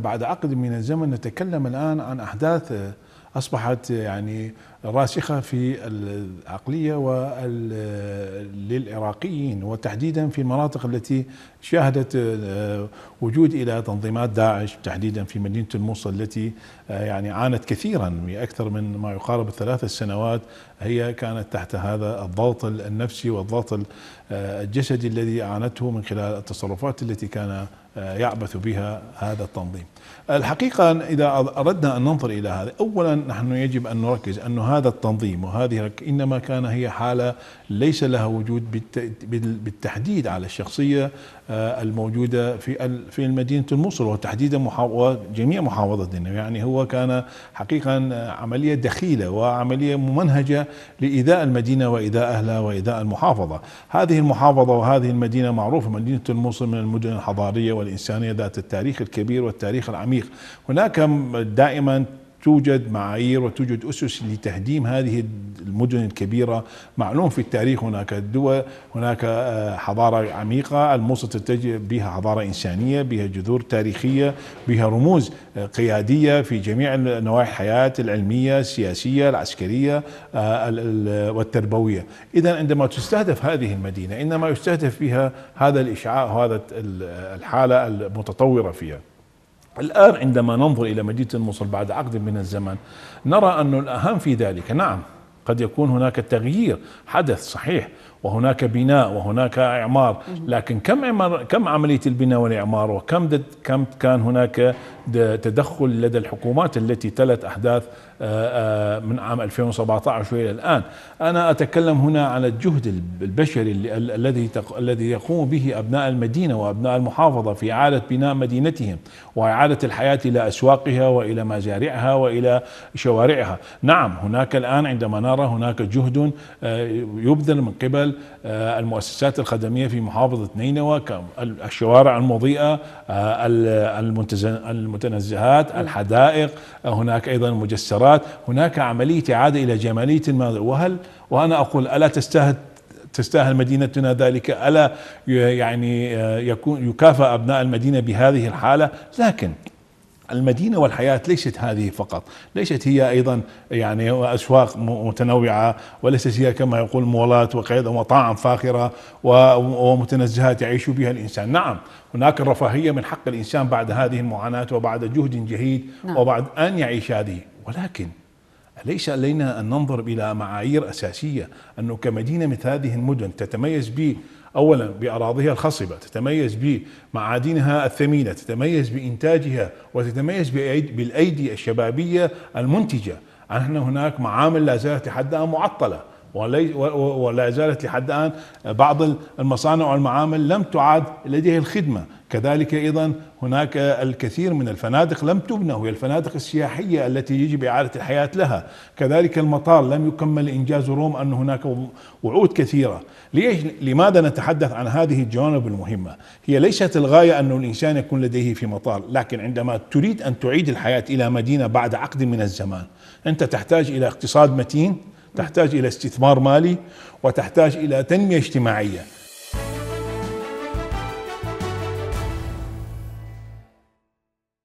بعد عقد من الزمن نتكلم الآن عن أحداث آه، أصبحت آه، يعني راسخة في العقلية للعراقيين وتحديدا في المناطق التي شهدت آه، وجود إلى تنظيمات داعش تحديدا في مدينة الموصل التي آه، يعني عانت كثيرا بأكثر من ما يقارب الثلاث سنوات هي كانت تحت هذا الضغط النفسي والضغط آه، الجسدي الذي عانته من خلال التصرفات التي كان يعبث بها هذا التنظيم الحقيقة إذا أردنا أن ننظر إلى هذا أولا نحن يجب أن نركز أنه هذا التنظيم وهذه إنما كان هي حالة ليس لها وجود بالتحديد على الشخصية آه، الموجودة في في مدينة الموصل وتحديدا جميع محافظة يعني هو كان حقيقة عملية دخيلة وعملية ممنهجة لإيذاء المدينة وإيذاء أهلها وإيذاء المحافظة هذه المحافظة وهذه المدينة معروفة مدينة الموصل من المدن الحضارية والإنسانية ذات التاريخ الكبير والتاريخ العميق هناك دائما توجد معايير وتوجد أسس لتهديم هذه المدن الكبيرة معلوم في التاريخ هناك دول هناك آه، حضارة عميقة الموصل تتجه بها حضارة إنسانية بها جذور تاريخية بها رموز آه، قيادية في جميع نواحي الحياة العلمية السياسية العسكرية آه، والتربوية إذا عندما تستهدف هذه المدينة إنما يستهدف بها هذا الإشعاع وهذا الحالة المتطورة فيها الآن عندما ننظر إلى مدينة الموصل بعد عقد من الزمن نرى أن الأهم في ذلك نعم قد يكون هناك تغيير حدث صحيح وهناك بناء وهناك اعمار لكن كم عمر كم عمليه البناء والاعمار وكم كم كان هناك تدخل لدى الحكومات التي تلت احداث آه، آه، من عام 2017 والى الان انا اتكلم هنا على الجهد البشري الذي الذي يقوم به ابناء المدينه وابناء المحافظه في اعاده بناء مدينتهم واعاده الحياه الى اسواقها والى مزارعها والى شوارعها نعم هناك الان عندما نرى هناك جهد آه، يبذل من قبل خلال آه، المؤسسات الخدمية في محافظة نينوى الشوارع المضيئة آه، المتنزهات الحدائق آه، هناك أيضا المجسرات هناك عملية إعادة إلى جمالية الماضي وهل وأنا أقول ألا تستهد تستاهل مدينتنا ذلك الا يعني يكون يكافئ ابناء المدينه بهذه الحاله لكن المدينة والحياة ليست هذه فقط ليست هي أيضا يعني أسواق متنوعة وليست هي كما يقول مولات وقيادة ومطاعم فاخرة ومتنزهات يعيش بها الإنسان نعم هناك الرفاهية من حق الإنسان بعد هذه المعاناة وبعد جهد جهيد نعم. وبعد أن يعيش هذه ولكن أليس علينا أن ننظر إلى معايير أساسية أنه كمدينة مثل هذه المدن تتميز ب أولا بأراضيها الخصبة تتميز بمعادنها الثمينة تتميز بإنتاجها وتتميز بالأيدي الشبابية المنتجة أن هناك معامل لا زالت لحد الآن معطلة ولي ولا زالت لحد الآن بعض المصانع والمعامل لم تعاد لديها الخدمة كذلك أيضا هناك الكثير من الفنادق لم تبنى وهي الفنادق السياحية التي يجب إعادة الحياة لها كذلك المطار لم يكمل إنجاز روم أن هناك وعود كثيرة ليش لماذا نتحدث عن هذه الجوانب المهمة هي ليست الغاية أن الإنسان يكون لديه في مطار لكن عندما تريد أن تعيد الحياة إلى مدينة بعد عقد من الزمان أنت تحتاج إلى اقتصاد متين تحتاج إلى استثمار مالي وتحتاج إلى تنمية اجتماعية